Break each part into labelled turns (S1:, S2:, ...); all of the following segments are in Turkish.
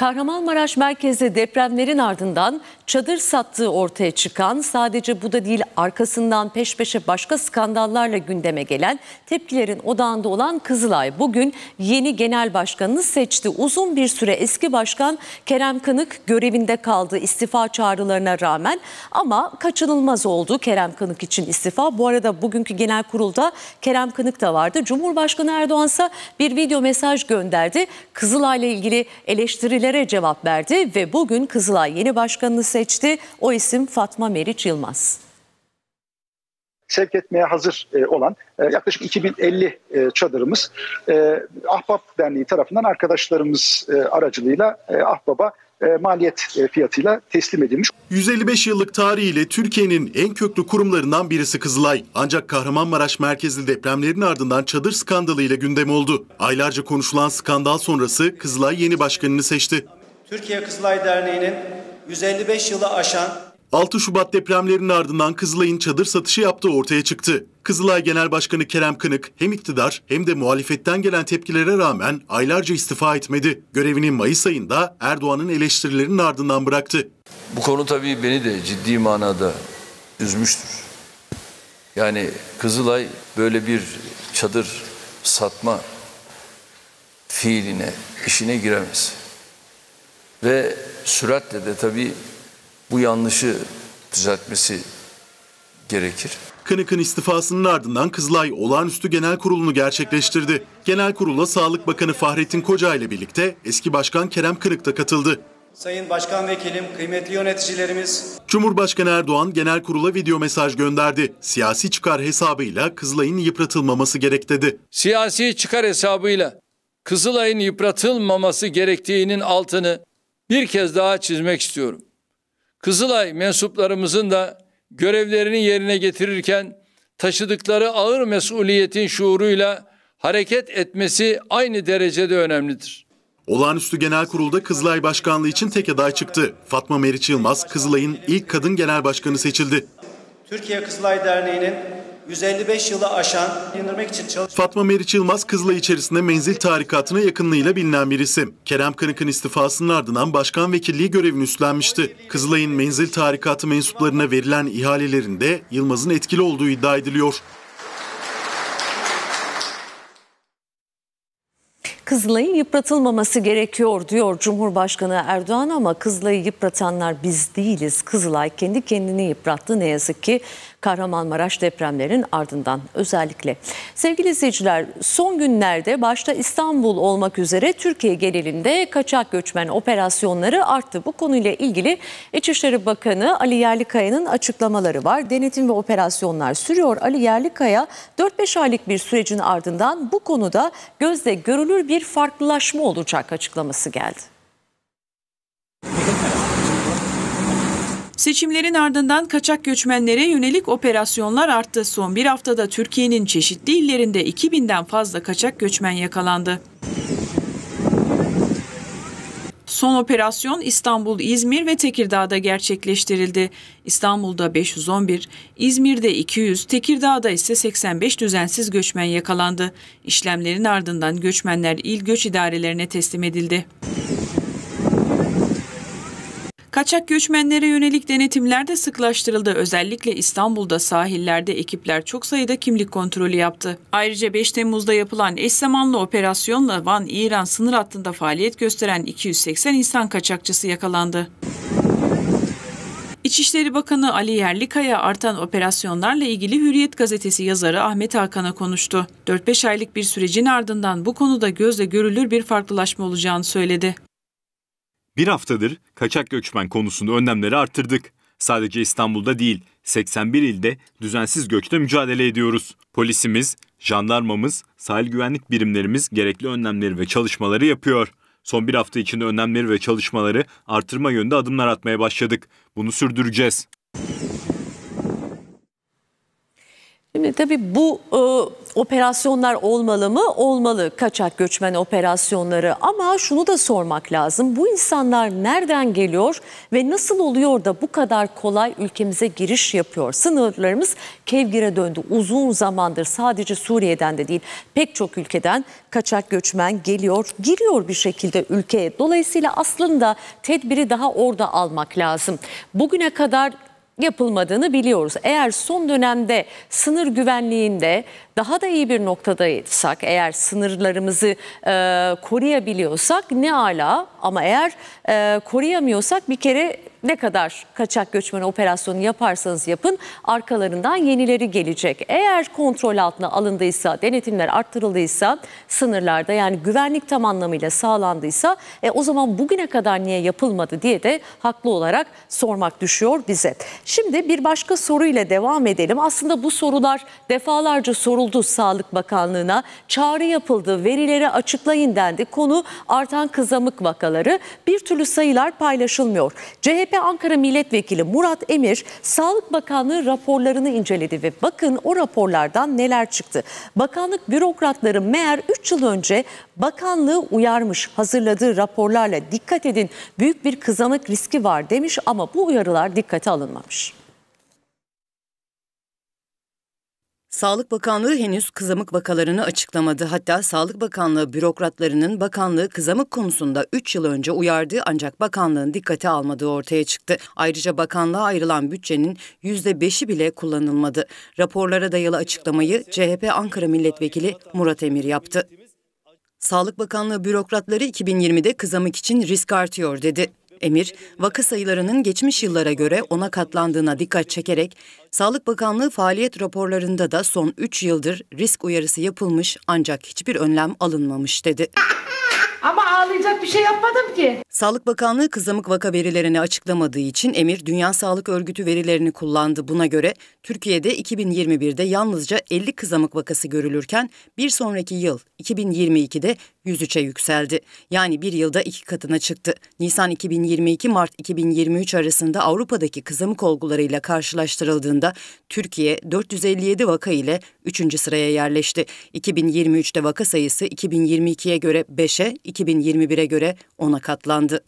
S1: Kahramanmaraş merkezi depremlerin ardından çadır sattığı ortaya çıkan sadece bu da değil arkasından peş peşe başka skandallarla gündeme gelen tepkilerin odağında olan Kızılay bugün yeni genel başkanını seçti. Uzun bir süre eski başkan Kerem Kınık görevinde kaldı istifa çağrılarına rağmen ama kaçınılmaz oldu Kerem Kınık için istifa. Bu arada bugünkü genel kurulda Kerem Kınık da vardı. Cumhurbaşkanı Erdoğan ise bir video mesaj gönderdi. Kızılay ile ilgili eleştiriler taleplere cevap verdi ve bugün Kızılay yeni başkanını seçti. O isim Fatma Meriç Yılmaz
S2: sevk etmeye hazır e, olan e, yaklaşık 2050 e, çadırımız Ahbap Derneği tarafından arkadaşlarımız aracılığıyla Ahbap'a e, maliyet e, fiyatıyla teslim edilmiş. 155 yıllık tarihiyle Türkiye'nin en köklü kurumlarından birisi Kızılay. Ancak Kahramanmaraş merkezli depremlerin ardından çadır skandalı ile gündem oldu. Aylarca konuşulan skandal sonrası Kızılay yeni başkanını seçti.
S3: Türkiye Kızılay Derneği'nin 155
S2: yılı aşan 6 Şubat depremlerinin ardından Kızılay'ın çadır satışı yaptığı ortaya çıktı. Kızılay Genel Başkanı Kerem Kınık hem iktidar hem de muhalefetten gelen tepkilere rağmen aylarca istifa etmedi. Görevini Mayıs ayında Erdoğan'ın eleştirilerinin ardından bıraktı. Bu konu tabii beni de ciddi manada üzmüştür. Yani
S4: Kızılay böyle bir çadır satma fiiline, işine giremez. Ve süratle de tabii
S2: bu yanlışı düzeltmesi gerekir. Kınık'ın istifasının ardından Kızılay Olağanüstü Genel Kurulu'nu gerçekleştirdi. Genel Kurula Sağlık Bakanı Fahrettin Koca ile birlikte eski başkan Kerem Kınık da katıldı.
S3: Sayın Başkan Vekilim, kıymetli yöneticilerimiz.
S2: Cumhurbaşkanı Erdoğan genel kurula video mesaj gönderdi. Siyasi çıkar hesabıyla Kızılay'ın yıpratılmaması gerek dedi. Siyasi çıkar hesabıyla
S4: Kızılay'ın yıpratılmaması gerektiğinin altını bir kez daha çizmek istiyorum. Kızılay mensuplarımızın da görevlerini yerine getirirken taşıdıkları ağır mesuliyetin şuuruyla hareket etmesi aynı derecede
S2: önemlidir. Olağanüstü Genel Kurul'da Kızılay Başkanlığı için tek aday çıktı. Fatma Meriç Yılmaz, Kızılay'ın ilk kadın genel başkanı seçildi.
S3: Türkiye Kızılay Derneği'nin 155 yılı aşan indirmek için çalış.
S2: Fatma Meriç Yılmaz Kızılay içerisinde menzil tarikatına yakınlığıyla bilinen bir isim. Kerem Kınık'ın istifasının ardından başkan vekilliği görevini üstlenmişti. Kızılay'ın menzil tarikatı mensuplarına verilen ihalelerinde Yılmaz'ın etkili olduğu iddia ediliyor.
S1: Kızılay'ın yıpratılmaması gerekiyor diyor Cumhurbaşkanı Erdoğan ama Kızılay'ı yıpratanlar biz değiliz. Kızılay kendi kendini yıprattı ne yazık ki Kahramanmaraş depremlerin ardından özellikle. Sevgili izleyiciler son günlerde başta İstanbul olmak üzere Türkiye genelinde kaçak göçmen operasyonları arttı. Bu konuyla ilgili İçişleri Bakanı Ali Yerlikaya'nın açıklamaları var. Denetim ve operasyonlar sürüyor. Ali Yerlikaya 4-5 aylık bir sürecin ardından bu konuda gözde görülür bir bir farklılaşma olacak açıklaması geldi.
S4: Seçimlerin ardından kaçak göçmenlere yönelik operasyonlar arttı. Son bir haftada Türkiye'nin çeşitli illerinde 2000'den fazla kaçak göçmen yakalandı. Son operasyon İstanbul, İzmir ve Tekirdağ'da gerçekleştirildi. İstanbul'da 511, İzmir'de 200, Tekirdağ'da ise 85 düzensiz göçmen yakalandı. İşlemlerin ardından göçmenler il göç idarelerine teslim edildi. Kaçak göçmenlere yönelik denetimler de sıklaştırıldı. Özellikle İstanbul'da sahillerde ekipler çok sayıda kimlik kontrolü yaptı. Ayrıca 5 Temmuz'da yapılan eş zamanlı operasyonla Van-İran sınır hattında faaliyet gösteren 280 insan kaçakçısı yakalandı. İçişleri Bakanı Ali Yerlikaya artan operasyonlarla ilgili Hürriyet gazetesi yazarı Ahmet Hakan'a konuştu. 4-5 aylık bir sürecin ardından bu konuda gözle görülür bir farklılaşma olacağını söyledi.
S2: Bir haftadır kaçak göçmen konusunda önlemleri arttırdık. Sadece İstanbul'da değil, 81 ilde düzensiz göçle mücadele ediyoruz. Polisimiz, jandarmamız, sahil güvenlik birimlerimiz gerekli önlemleri ve çalışmaları yapıyor. Son bir hafta içinde önlemleri ve çalışmaları artırma yönünde adımlar atmaya başladık. Bunu sürdüreceğiz.
S3: Şimdi
S1: tabii bu e, operasyonlar olmalı mı? Olmalı kaçak göçmen operasyonları ama şunu da sormak lazım. Bu insanlar nereden geliyor ve nasıl oluyor da bu kadar kolay ülkemize giriş yapıyor? Sınırlarımız kevgire döndü uzun zamandır sadece Suriye'den de değil pek çok ülkeden kaçak göçmen geliyor, giriyor bir şekilde ülkeye. Dolayısıyla aslında tedbiri daha orada almak lazım. Bugüne kadar yapılmadığını biliyoruz. Eğer son dönemde sınır güvenliğinde daha da iyi bir noktadaysak, eğer sınırlarımızı e, koruyabiliyorsak ne ala ama eğer e, koruyamıyorsak bir kere ne kadar kaçak göçmen operasyonu yaparsanız yapın arkalarından yenileri gelecek. Eğer kontrol altına alındıysa, denetimler arttırıldıysa, sınırlarda yani güvenlik tam anlamıyla sağlandıysa e, o zaman bugüne kadar niye yapılmadı diye de haklı olarak sormak düşüyor bize. Şimdi bir başka soruyla devam edelim. Aslında bu sorular defalarca soruldu Sağlık Bakanlığı'na. Çağrı yapıldı, verileri açıklayın dendi. Konu artan kızamık vakaları. Bir türlü sayılar paylaşılmıyor. CHP CHP Ankara Milletvekili Murat Emir Sağlık Bakanlığı raporlarını inceledi ve bakın o raporlardan neler çıktı. Bakanlık bürokratları meğer 3 yıl önce bakanlığı uyarmış hazırladığı raporlarla dikkat edin büyük bir kızamık riski var demiş ama bu
S3: uyarılar dikkate alınmamış. Sağlık Bakanlığı henüz kızamık vakalarını açıklamadı. Hatta Sağlık Bakanlığı bürokratlarının bakanlığı kızamık konusunda 3 yıl önce uyardığı ancak bakanlığın dikkate almadığı ortaya çıktı. Ayrıca bakanlığa ayrılan bütçenin %5'i bile kullanılmadı. Raporlara dayalı açıklamayı CHP Ankara Milletvekili Murat Emir yaptı. Sağlık Bakanlığı bürokratları 2020'de kızamık için risk artıyor dedi. Emir, vakı sayılarının geçmiş yıllara göre ona katlandığına dikkat çekerek, Sağlık Bakanlığı faaliyet raporlarında da son 3 yıldır risk uyarısı yapılmış ancak hiçbir önlem alınmamış dedi.
S1: Ama ağlayacak bir şey yapmadım ki.
S3: Sağlık Bakanlığı kızamık vaka verilerini açıklamadığı için Emir Dünya Sağlık Örgütü verilerini kullandı. Buna göre Türkiye'de 2021'de yalnızca 50 kızamık vakası görülürken bir sonraki yıl 2022'de 103'e yükseldi. Yani bir yılda iki katına çıktı. Nisan 2022-Mart 2023 arasında Avrupa'daki kızamık olgularıyla karşılaştırıldığında Türkiye 457 vaka ile 3. sıraya yerleşti. 2023'te vaka sayısı 2022'ye göre 5'e, 2021'e göre ona katlandı.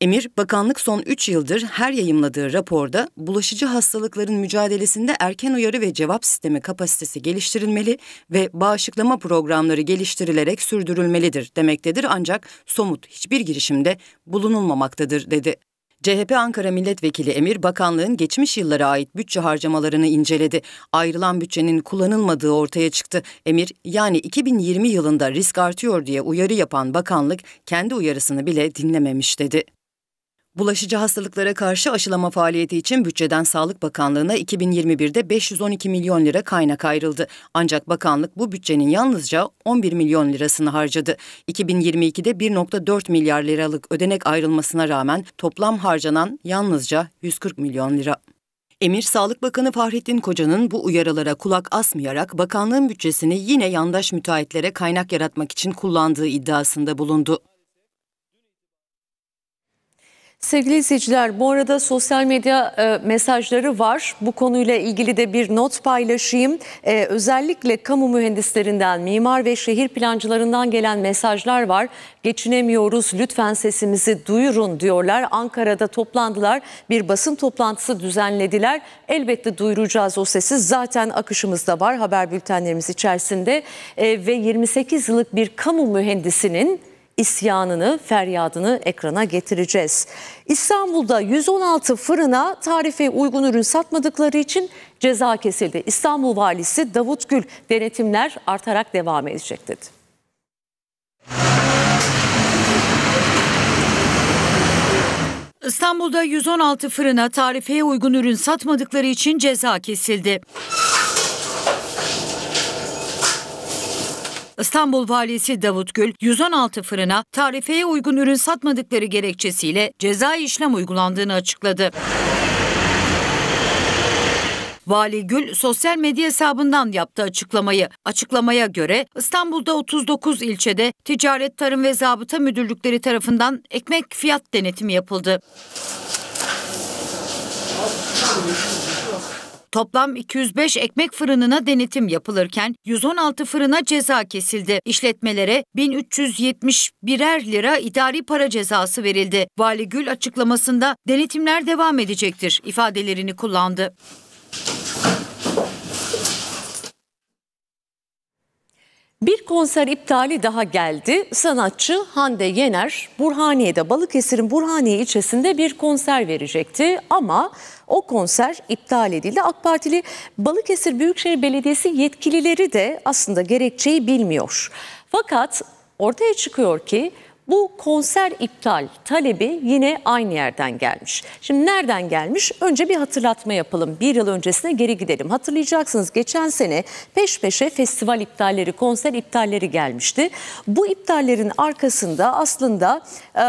S3: Emir, bakanlık son 3 yıldır her yayımladığı raporda bulaşıcı hastalıkların mücadelesinde erken uyarı ve cevap sistemi kapasitesi geliştirilmeli ve bağışıklama programları geliştirilerek sürdürülmelidir demektedir ancak somut hiçbir girişimde bulunulmamaktadır dedi. CHP Ankara Milletvekili Emir bakanlığın geçmiş yıllara ait bütçe harcamalarını inceledi. Ayrılan bütçenin kullanılmadığı ortaya çıktı. Emir yani 2020 yılında risk artıyor diye uyarı yapan bakanlık kendi uyarısını bile dinlememiş dedi. Bulaşıcı hastalıklara karşı aşılama faaliyeti için bütçeden Sağlık Bakanlığı'na 2021'de 512 milyon lira kaynak ayrıldı. Ancak bakanlık bu bütçenin yalnızca 11 milyon lirasını harcadı. 2022'de 1.4 milyar liralık ödenek ayrılmasına rağmen toplam harcanan yalnızca 140 milyon lira. Emir, Sağlık Bakanı Fahrettin Koca'nın bu uyarılara kulak asmayarak bakanlığın bütçesini yine yandaş müteahhitlere kaynak yaratmak için kullandığı iddiasında bulundu. Sevgili
S1: izleyiciler bu arada sosyal medya e, mesajları var. Bu konuyla ilgili de bir not paylaşayım. E, özellikle kamu mühendislerinden, mimar ve şehir plancılarından gelen mesajlar var. Geçinemiyoruz lütfen sesimizi duyurun diyorlar. Ankara'da toplandılar bir basın toplantısı düzenlediler. Elbette duyuracağız o sesi zaten akışımızda var haber bültenlerimiz içerisinde. E, ve 28 yıllık bir kamu mühendisinin isyanını, feryadını ekrana getireceğiz. İstanbul'da 116 fırına tarife uygun ürün satmadıkları için ceza kesildi. İstanbul Valisi Davut Gül denetimler artarak devam edecek dedi.
S3: İstanbul'da 116 fırına tarifeye uygun ürün satmadıkları için ceza kesildi. İstanbul Valisi Davut Gül 116 fırına tarifeye uygun ürün satmadıkları gerekçesiyle ceza işlem uygulandığını açıkladı. Vali Gül sosyal medya hesabından yaptı açıklamayı. Açıklamaya göre İstanbul'da 39 ilçede Ticaret, Tarım ve Zabıta Müdürlükleri tarafından ekmek fiyat denetimi yapıldı. Toplam 205 ekmek fırınına denetim yapılırken 116 fırına ceza kesildi. İşletmelere 1371'er lira idari para cezası verildi. Vali Gül açıklamasında denetimler devam edecektir ifadelerini kullandı. Bir konser iptali daha
S1: geldi. Sanatçı Hande Yener, Burhaniye'de Balıkesir'in Burhaniye ilçesinde bir konser verecekti. Ama o konser iptal edildi. AK Partili Balıkesir Büyükşehir Belediyesi yetkilileri de aslında gerekçeyi bilmiyor. Fakat ortaya çıkıyor ki bu konser iptal talebi yine aynı yerden gelmiş. Şimdi nereden gelmiş? Önce bir hatırlatma yapalım. Bir yıl öncesine geri gidelim. Hatırlayacaksınız geçen sene peş peşe festival iptalleri, konser iptalleri gelmişti. Bu iptallerin arkasında aslında e,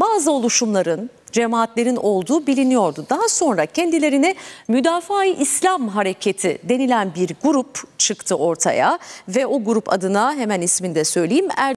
S1: bazı oluşumların, cemaatlerin olduğu biliniyordu. Daha sonra kendilerine Müdafaa-i İslam Hareketi denilen bir grup çıktı ortaya ve o grup adına hemen ismini de söyleyeyim. Er